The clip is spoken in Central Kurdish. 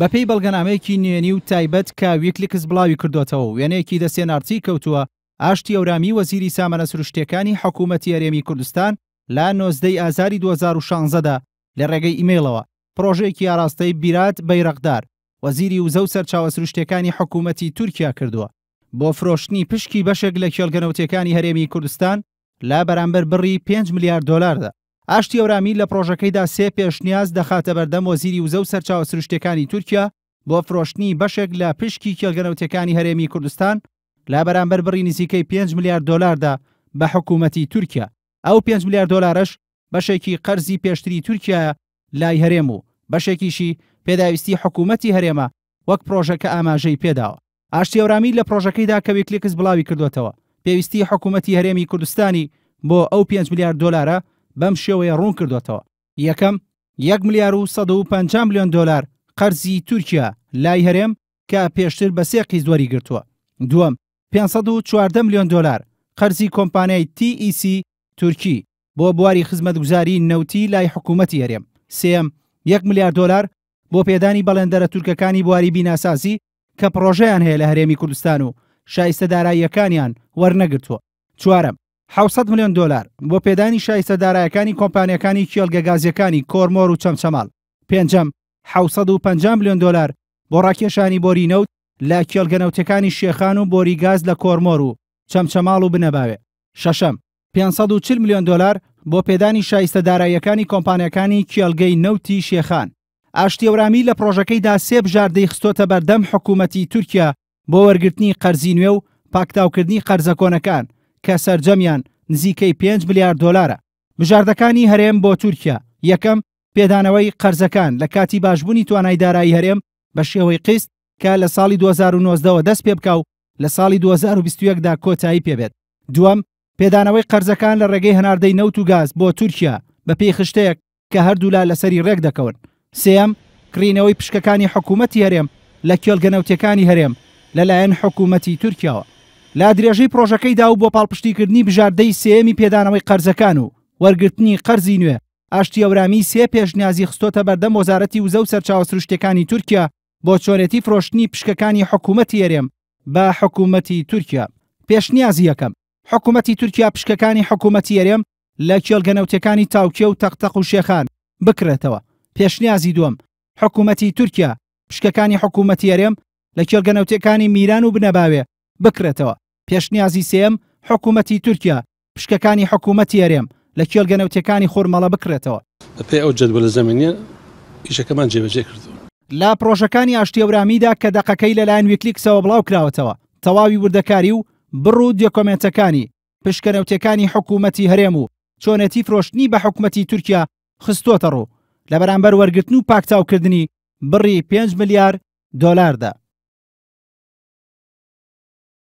بەپی بەڵگەنامەیەکی نوێنی و تایبەت کە ویکلیکس بڵاوی کردوێتەوە وێنەیەکی دەسێنارچی کەوتووە ئاشتی ئەورامی وەزیری سامانە سروشتەکانی حکوومەتی یارێمی کوردستان لا نۆزدەی ئازاری 2016دا لە ڕێگەی ئیمێلەوە پرۆژێکی ئاراستەی بیرات بەیرەقدار وەزیری وزە و سەرچاوە سروشتەکانی حکوومەتی تورکیا کردووە بۆ فرۆشتنی پشکی بەشێک لە کێڵگەنەوتەکانی هەرێمی کوردستان لا بەرامبەر بڕی 5 میلیارد دلاردا ئاشتی ئەورامی لە پرۆژەکەیدا سێ پێشنیاز دەخاتە بەردەم وەزیری وزە و سەرچاو سروشتەکانی تورکیا بۆ فرۆشتنی بەشێک لە پشکی کێلگەنەوتەکانی هەرێمی کوردستان لا بەرامبەر بڕی نزیکەی 5 میلیارد دلاردا بە حکوومەتی تورکیا ئەو 5 میلیارد دلارش بەشێکی قەرزی پێشتری تورکیاە لای هەرێم و بەشێکیشی پێداویستی حکوومەتی هەرێمە وەک پرۆژەکە ئاماژەی پێداوە ئاشتی ئەورامی لە پرۆژەکەیدا کەویکلێکس بڵاوی کردوێتەوە پێویستی حکوومەتی هەرێمی کوردستانی بۆ ئەو 5 میلیارد دلارە بەم شێوەیە ڕوون کردوێتەوە یەکەم 1 میلیار و 150 میلیۆن دلار قەرزی تورکیا لای هەرێم کە پێشتر بە سێقی زۆری گرتووە دووەم 514 میلیۆن دلار قەرزی کۆمپانیای TEC تورکی بۆ بواری خزمەتگوزاری نەوتی لای حکوومەتتی هەرێم سم 1 میلیارد دلار بۆ پێدانی بەڵێندەرە تورکەکانی بواری بیناسازی کە پرۆژەیان هەیە لە هەرێمی کوردستان و شایستە داراییەکانیان وەرنەگرتووە چوارم 600 میلیۆن دلار بۆ پێدانی شایستە دارایەکانی کۆمپانیەکانی کێلگەگازیەکانی کۆرمۆر و چەمچەماڵ پێنجەم 650 میلیۆن دلار بۆ ڕاکێشانی بۆری نەوت لە کێلگەنەوتەکانی شێخان و بۆری گاز لە کۆرمۆر و چەمچەماڵ و بنەباوێ شەشەم 540 میلیۆن دلار بۆ پێدانی شایستە داراییەکانی کۆمپانیەکانی کێلگەی نەوتی شێخان ئاشتێورامی لە پرۆژەکەیدا سێب ژاردەی خستۆتە بەردەم حکوومەتی تورکیا بۆ وەرگرتنی قەرزی نوێ و پاکتاوکردنی قەرزەکۆنەکان کە سرجەمیان نزیکەی 5 میلیارد دلارە بژاردەکانی هەرێم بۆ تورکیا یەکەم پێدانەوەی قەرزەکان لە کاتی باشبوونی توانای دارایی هەرێم بە شێوەی قست کە لە ساڵی 2009ەوە دەست پێ بکە و لە ساڵی 2021دا کۆتایی پێبێت دووەم پێدانەوەی قەرزەکان لە ڕێگەی هەناردەی نەوت و گاز بۆ تورکیا بە پێی خشتەیەک کە هەردوولا لەسەری ڕێک دەکەون سێم کڕینەوەی پشکەکانی حکوومەتتی هەرێم لە کێلگەنەوتەکانی هەرێم لەلایەن حکوومەتتی تورکیاوە لا درێژەی پرۆژەکەی داو بۆ پاڵپشتیکردنی بژاردەی سێمی پێدانەوەی قەرزەکان و وەرگرتنی قەرزی نوێ ئاشتی ئەورامی سێ پێشنیازی خستۆتە بەردەم وەزارەتی وزە و سەرچاو سروشتەکانی تورکیا بۆ چۆرەتی فرۆشتنی پشکەکانی حکوومەتی یێرێم بە حکوومەتی تورکیا پێشنیازی یەکەم حکوومەتی تورکیا پشکەکانی حکوومەتی یێرێم لە کێلگەنەوتەکانی تاوکێ و تەختەق و شێخان بکرێتەوە پێشنیازی دووەم حکوومەتی تورکیا پشکەکانی حکوومەتی یێرێم لە کێلگەنەوتەکانی میران و بنەباوێ بکرێتەوە پێشنیازی سم حکوومەتی تورکیا پشکەکانی حکوومەتی یارێم لە کێلگەنەوتەکانی خۆرمەڵە بکرێتەوە پێی ئەو جدوە لە زمینە ئیشەکەمان جێبەجێ کردو لا پرۆژەکانی ئاشتیێورامیدا کە دەقەکەی لەلایەن ویکلیکسەوە بڵاو کراوەتەوە تەواوی وردەکاری و بڕوو دیکۆمنتەکانی پشکەنەوتەکانی حکوومەتی هەرێم و چۆنەتی فرۆشتنی بە حکوومەتی تورکیا خستۆتە ڕوو لە بەرامبەر وەرگتن و پاکتاوکردنی بڕی 5 ملیار دۆلاردا